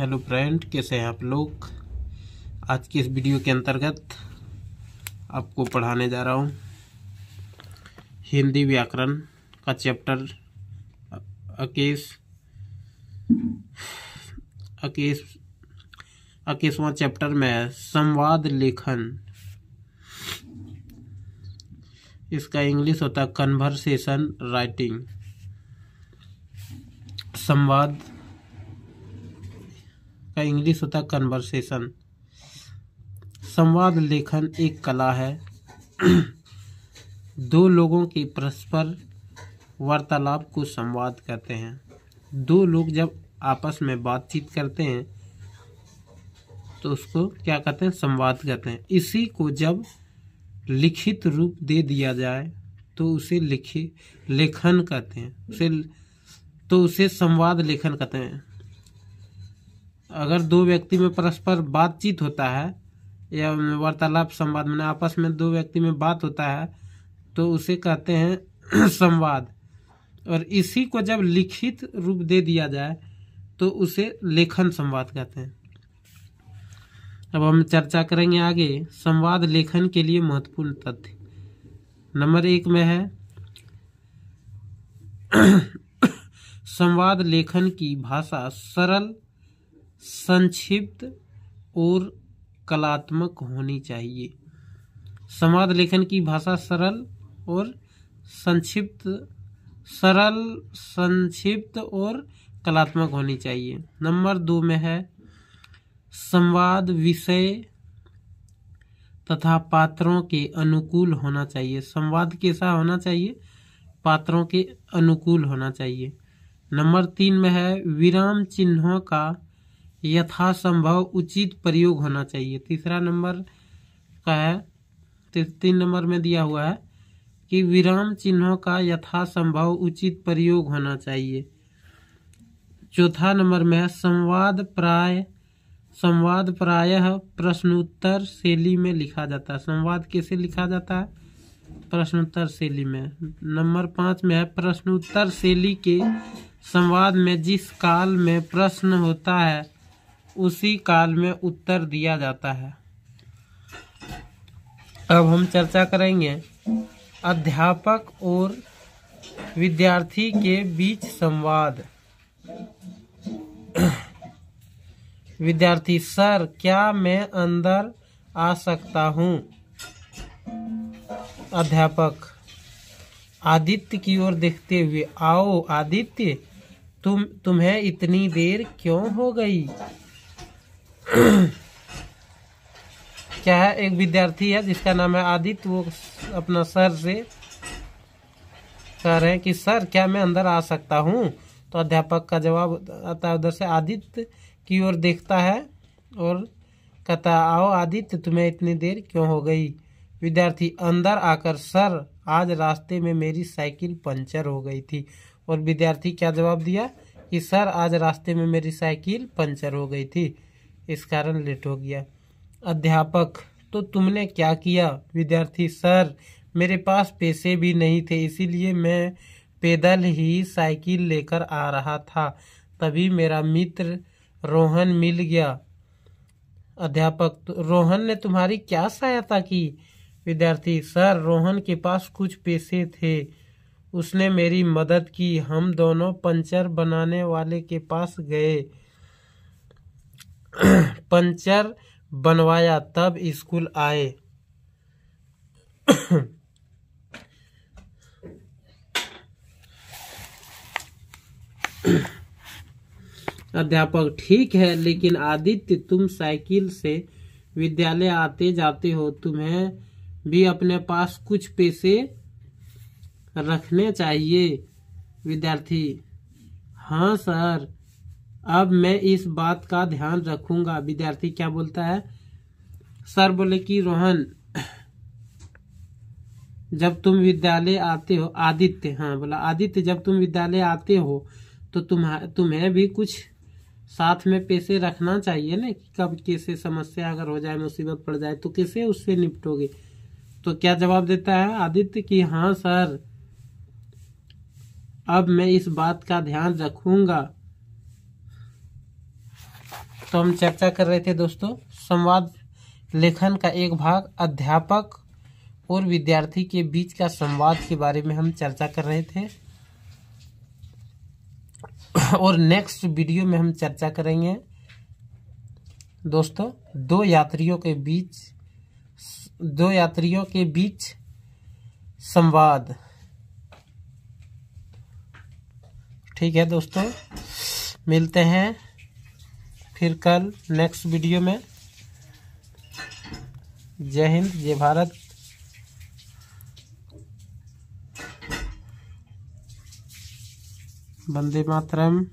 hello friend कैसे हैं आप लोग आज की इस वीडियो के अंतर्गत आपको पढ़ाने जा रहा हूँ हिंदी व्याकरण का चैप्टर अकेश अकेश अकेशवा चैप्टर में संवाद लेखन इसका इंग्लिश होता है कन्वर्सेशन राइटिंग संवाद का इंग्लिश होता है कन्वर्सेशन संवाद लेखन एक कला है दो लोगों की परस्पर वार्तालाप को संवाद कहते हैं दो लोग जब आपस में बातचीत करते हैं तो उसको क्या कहते हैं संवाद कहते हैं इसी को जब लिखित रूप दे दिया जाए तो उसे लिखी लेखन कहते हैं उसे तो उसे संवाद लेखन कहते हैं अगर दो व्यक्ति में परस्पर बातचीत होता है या वार्तालाप संवाद मैंने आपस में दो व्यक्ति में बात होता है तो उसे कहते हैं संवाद और इसी को जब लिखित रूप दे दिया जाए तो उसे लेखन संवाद कहते हैं अब हम चर्चा करेंगे आगे संवाद लेखन के लिए महत्वपूर्ण तथ्य नंबर एक में है संवाद लेखन की भाषा सरल संक्षिप्त और कलात्मक होनी चाहिए संवाद लेखन की भाषा सरल और संक्षिप्त सरल संक्षिप्त और कलात्मक होनी चाहिए नंबर दो में है संवाद विषय तथा पात्रों के अनुकूल होना चाहिए संवाद कैसा होना चाहिए पात्रों के अनुकूल होना चाहिए नंबर तीन में है विराम चिन्हों का यथासंभव उचित प्रयोग होना चाहिए तीसरा नंबर का है तीन नंबर में दिया हुआ है कि विराम चिन्हों का यथासंभव उचित प्रयोग होना चाहिए चौथा नंबर में है संवाद प्राय संवाद प्रायः प्रश्नोत्तर शैली में लिखा जाता है संवाद कैसे लिखा जाता है प्रश्नोत्तर शैली में नंबर पाँच में है प्रश्नोत्तर शैली के संवाद में जिस काल में प्रश्न होता है उसी काल में उत्तर दिया जाता है अब हम चर्चा करेंगे अध्यापक और विद्यार्थी के बीच संवाद विद्यार्थी सर क्या मैं अंदर आ सकता हूँ अध्यापक आदित्य की ओर देखते हुए आओ आदित्य तुम तुम्हें इतनी देर क्यों हो गई क्या है एक विद्यार्थी है जिसका नाम है आदित्य वो अपना सर से कह रहे हैं कि सर क्या मैं अंदर आ सकता हूँ तो अध्यापक का जवाब आता है उधर से आदित्य की ओर देखता है और कहता आओ आदित्य तुम्हें इतनी देर क्यों हो गई विद्यार्थी अंदर आकर सर आज रास्ते में मेरी साइकिल पंचर हो गई थी और विद्यार्थी क्या जवाब दिया कि सर आज रास्ते में मेरी साइकिल पंचर हो गई थी इस कारण लेट हो गया अध्यापक तो तुमने क्या किया विद्यार्थी सर मेरे पास पैसे भी नहीं थे इसीलिए मैं पैदल ही साइकिल लेकर आ रहा था तभी मेरा मित्र रोहन मिल गया अध्यापक तो रोहन ने तुम्हारी क्या सहायता की विद्यार्थी सर रोहन के पास कुछ पैसे थे उसने मेरी मदद की हम दोनों पंचर बनाने वाले के पास गए पंचर बनवाया तब स्कूल आए अध्यापक ठीक है लेकिन आदित्य तुम साइकिल से विद्यालय आते जाते हो तुम्हें भी अपने पास कुछ पैसे रखने चाहिए विद्यार्थी हाँ सर अब मैं इस बात का ध्यान रखूंगा विद्यार्थी क्या बोलता है सर बोले कि रोहन जब तुम विद्यालय आते हो आदित्य हाँ बोला आदित्य जब तुम विद्यालय आते हो तो तुम्हारा तुम्हें भी कुछ साथ में पैसे रखना चाहिए ना कि कब कैसे समस्या अगर हो जाए मुसीबत पड़ जाए तो कैसे उससे निपटोगे तो क्या जवाब देता है आदित्य कि हाँ सर अब मैं इस बात का ध्यान रखूंगा तो हम चर्चा कर रहे थे दोस्तों संवाद लेखन का एक भाग अध्यापक और विद्यार्थी के बीच का संवाद के बारे में हम चर्चा कर रहे थे और नेक्स्ट वीडियो में हम चर्चा करेंगे दोस्तों दो यात्रियों के बीच दो यात्रियों के बीच संवाद ठीक है दोस्तों मिलते हैं फिर कल नेक्स्ट वीडियो में जय हिंद जय भारत वंदे मातरम